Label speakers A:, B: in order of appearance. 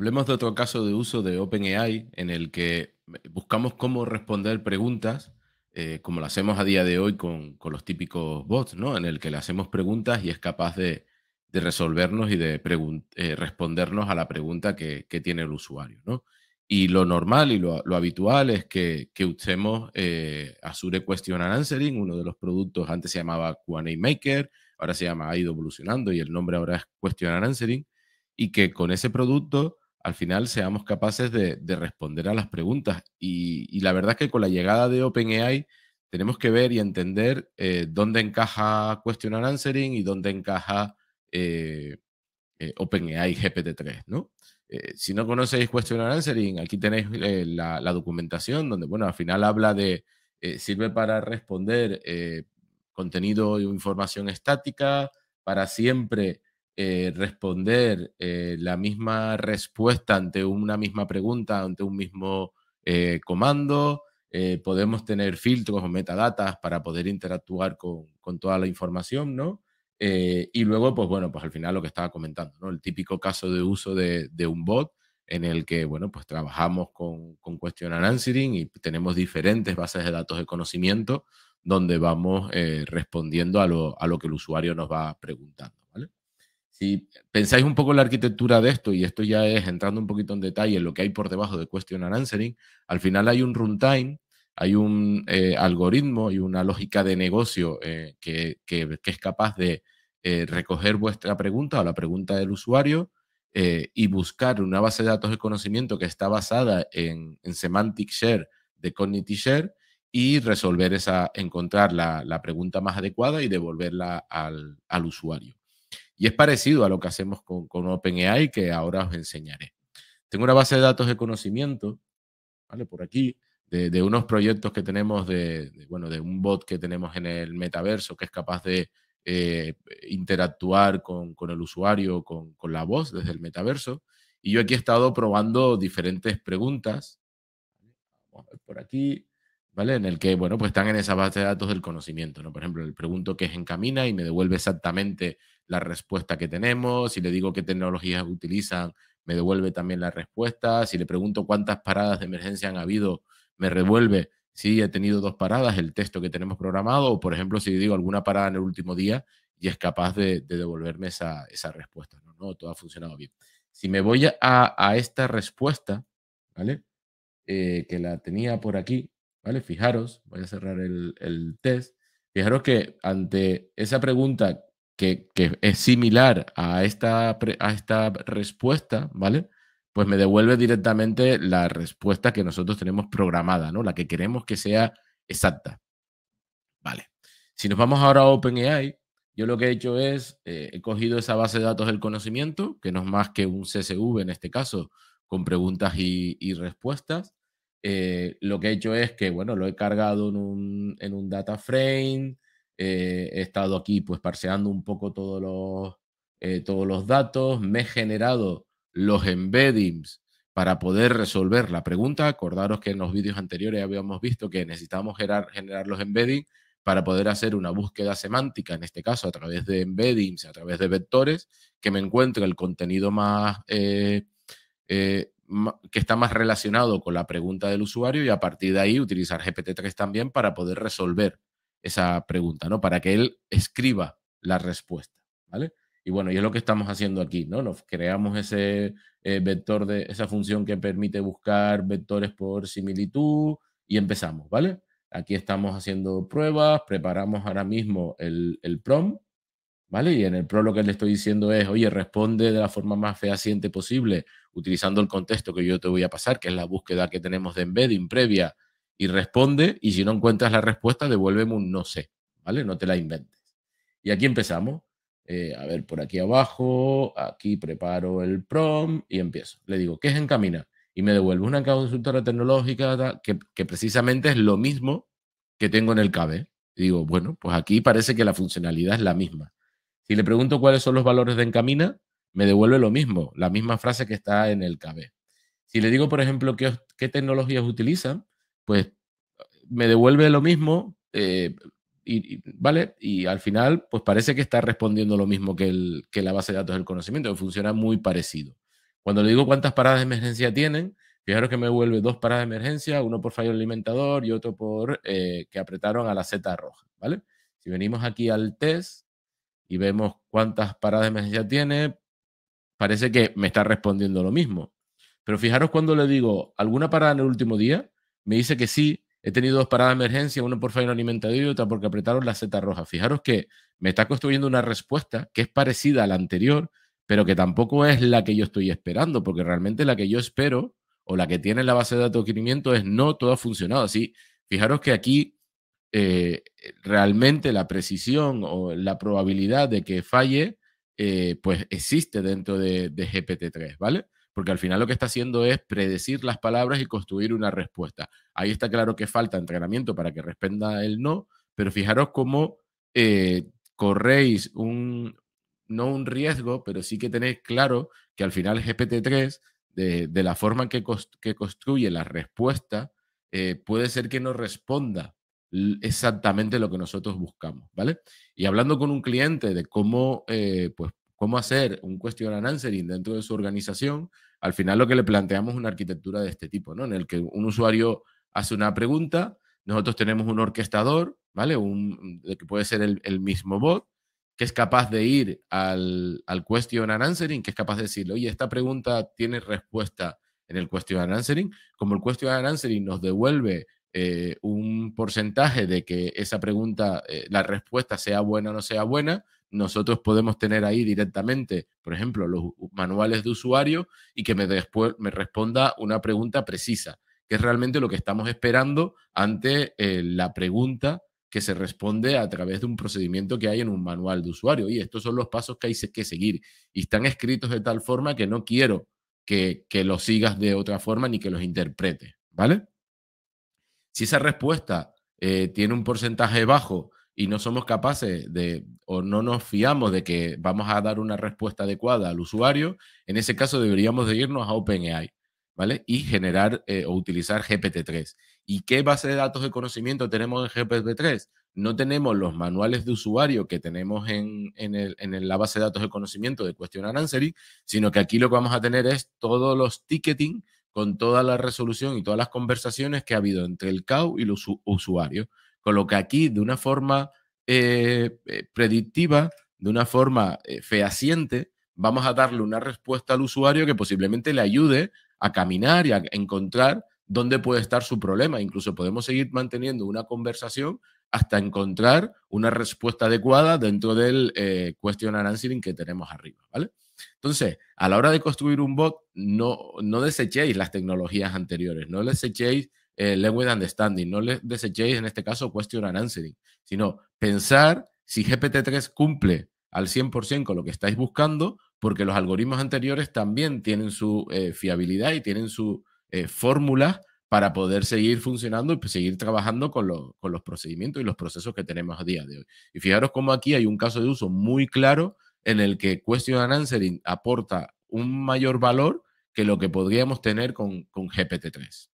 A: Hablemos de otro caso de uso de OpenAI en el que buscamos cómo responder preguntas, eh, como lo hacemos a día de hoy con, con, los típicos bots, ¿no? En el que le hacemos preguntas y es capaz de, de resolvernos y de eh, respondernos a la pregunta que, que, tiene el usuario, ¿no? Y lo normal y lo, lo habitual es que, que usemos eh, Azure Question Answering, uno de los productos, antes se llamaba QA Maker, ahora se llama, ha ido evolucionando y el nombre ahora es Question Answering, y que con ese producto al final seamos capaces de, responder a las preguntas. Y, la verdad es que con la llegada de OpenAI tenemos que ver y entender eh, dónde encaja Question and Answering y dónde encaja eh, eh, OpenAI GPT-3, ¿no? si no conocéis Question and Answering, aquí tenéis la, documentación donde, bueno, al final habla de, sirve para responder contenido e información estática, para siempre eh, responder eh, la misma respuesta ante una misma pregunta, ante un mismo eh, comando. podemos tener filtros o metadatas para poder interactuar con, toda la información, ¿no? y luego, pues bueno, pues al final lo que estaba comentando, ¿no? El típico caso de uso de, un bot en el que, bueno, pues trabajamos con, Question and Answering y tenemos diferentes bases de datos de conocimiento donde vamos respondiendo a lo que el usuario nos va preguntando. Si pensáis un poco en la arquitectura de esto, y esto ya es entrando un poquito en detalle en lo que hay por debajo de Question and Answering, al final hay un runtime, hay un eh, algoritmo y una lógica de negocio eh, que, es capaz de eh, recoger vuestra pregunta o la pregunta del usuario y buscar una base de datos de conocimiento que está basada en, semantic share de cognitive share y resolver esa, encontrar la, pregunta más adecuada y devolverla al usuario. Y es parecido a lo que hacemos con, OpenAI, que ahora os enseñaré. Tengo una base de datos de conocimiento, ¿vale? Por aquí, de, unos proyectos que tenemos, de, bueno, de un bot que tenemos en el metaverso, que es capaz de eh, interactuar con, el usuario, con, con la voz desde el metaverso. Y yo aquí he estado probando diferentes preguntas. Vamos por aquí. En el que, bueno, pues están en esa base de datos del conocimiento, ¿no? Por ejemplo, le pregunto qué es Encamina y me devuelve exactamente la respuesta que tenemos, si le digo qué tecnologías utilizan, me devuelve también la respuesta, si le pregunto cuántas paradas de emergencia han habido, me revuelve si he tenido dos paradas, el texto que tenemos programado, o por ejemplo, si digo alguna parada en el último día y es capaz de, devolverme esa, respuesta, ¿no? Todo ha funcionado bien. Si me voy a, esta respuesta, ¿vale? Eh, que la tenía por aquí, ¿vale? Fijaros, voy a cerrar el, test. Fijaros que ante esa pregunta que, es similar a esta, a esta respuesta, ¿vale? Pues me devuelve directamente la respuesta que nosotros tenemos programada, ¿no? La que queremos que sea exacta. Vale. Si nos vamos ahora a OpenAI, yo lo que he hecho es, eh, he cogido esa base de datos del conocimiento, que no es más que un CSV en este caso, con preguntas y respuestas, eh, lo que he hecho es que, bueno, lo he cargado en un, data frame, eh, he estado aquí pues parseando un poco todos los, eh, todos los datos, me he generado los embeddings para poder resolver la pregunta. Acordaros que en los vídeos anteriores habíamos visto que necesitamos generar, los embeddings para poder hacer una búsqueda semántica, en este caso a través de embeddings, a través de vectores, que me encuentre el contenido más que está más relacionado con la pregunta del usuario y a partir de ahí utilizar GPT-3 también para poder resolver esa pregunta, ¿no? Para que él escriba la respuesta, ¿vale? Y bueno, y es lo que estamos haciendo aquí, ¿no? Nos creamos ese eh, vector de esa función que permite buscar vectores por similitud y empezamos, ¿vale? Aquí estamos haciendo pruebas, preparamos ahora mismo el, el prom ¿vale? Y en el pro lo que le estoy diciendo es, oye, responde de la forma más fehaciente posible, utilizando el contexto que yo te voy a pasar, que es la búsqueda que tenemos de embedding previa, y responde, y si no encuentras la respuesta, devuélveme un no sé, ¿vale? No te la inventes. Y aquí empezamos. Eh, a ver, por aquí abajo, aquí preparo el prom y empiezo. Le digo, ¿qué es encamina? Y me devuelve una consultora tecnológica que, que precisamente es lo mismo que tengo en el CABE. digo, bueno, pues aquí parece que la funcionalidad es la misma. Si le pregunto cuáles son los valores de Encamina, me devuelve lo mismo, la misma frase que está en el KB. Si le digo, por ejemplo, qué, tecnologías utilizan, pues me devuelve lo mismo, eh, y, ¿vale? Y al final, pues parece que está respondiendo lo mismo que, el, la base de datos del conocimiento, que funciona muy parecido. Cuando le digo cuántas paradas de emergencia tienen, fijaros que me devuelve dos paradas de emergencia, uno por fallo alimentador y otro por eh, que apretaron a la Z roja, ¿vale? Si venimos aquí al test, y vemos cuántas paradas de emergencia tiene, parece que me está respondiendo lo mismo. Pero fijaros cuando le digo alguna parada en el último día, me dice que sí, he tenido dos paradas de emergencia, una por fallo alimentario y otra porque apretaron la z roja. Fijaros que me está construyendo una respuesta que es parecida a la anterior, pero que tampoco es la que yo estoy esperando, porque realmente la que yo espero o la que tiene la base de datos de requerimiento es no, todo ha funcionado. Así, fijaros que aquí eh, realmente la precisión o la probabilidad de que falle, eh, pues existe dentro de, GPT-3, ¿vale? Porque al final lo que está haciendo es predecir las palabras y construir una respuesta. Ahí está claro que falta entrenamiento para que responda el no, pero fijaros cómo eh, corréis un, no un riesgo, pero sí que tenéis claro que al final GPT-3, de, la forma en que, construye la respuesta, puede ser que no responda exactamente lo que nosotros buscamos, ¿vale? Y hablando con un cliente de cómo, eh, pues, cómo hacer un question and answering dentro de su organización, al final lo que le planteamos es una arquitectura de este tipo, ¿no? En el que un usuario hace una pregunta, nosotros tenemos un orquestador, ¿vale? Un, que puede ser el, mismo bot, que es capaz de ir al, al, question and answering, que es capaz de decirle, oye, esta pregunta tiene respuesta en el question and answering. Como el question and answering nos devuelve eh, un porcentaje de que esa pregunta, eh, la respuesta sea buena o no sea buena, nosotros podemos tener ahí directamente, por ejemplo, los manuales de usuario y que me, después, me responda una pregunta precisa, que es realmente lo que estamos esperando ante eh, la pregunta que se responde a través de un procedimiento que hay en un manual de usuario. Y estos son los pasos que hay que seguir. Y están escritos de tal forma que no quiero que, que los sigas de otra forma ni que los interpretes. ¿Vale? Si esa respuesta eh, tiene un porcentaje bajo y no somos capaces de o no nos fiamos de que vamos a dar una respuesta adecuada al usuario, en ese caso deberíamos de irnos a OpenAI, ¿vale? Y generar eh, o utilizar GPT-3. ¿Y qué base de datos de conocimiento tenemos en GPT-3? No tenemos los manuales de usuario que tenemos en, en la base de datos de conocimiento de Question and sino que aquí lo que vamos a tener es todos los ticketing con toda la resolución y todas las conversaciones que ha habido entre el CAU y los usuarios. Con lo que aquí, de una forma eh, eh, predictiva, de una forma eh, fehaciente, vamos a darle una respuesta al usuario que posiblemente le ayude a caminar y a encontrar dónde puede estar su problema. Incluso podemos seguir manteniendo una conversación hasta encontrar una respuesta adecuada dentro del eh, question and answering que tenemos arriba, ¿vale? Entonces, a la hora de construir un bot, no, desechéis las tecnologías anteriores, no desechéis eh, language understanding, no le desechéis en este caso question and answering, sino pensar si GPT-3 cumple al 100% con lo que estáis buscando, porque los algoritmos anteriores también tienen su eh, fiabilidad y tienen su eh, fórmula para poder seguir funcionando y pues, seguir trabajando con, con los procedimientos y los procesos que tenemos a día de hoy. Y fijaros cómo aquí hay un caso de uso muy claro en el que Question and Answering aporta un mayor valor que lo que podríamos tener con, con GPT-3.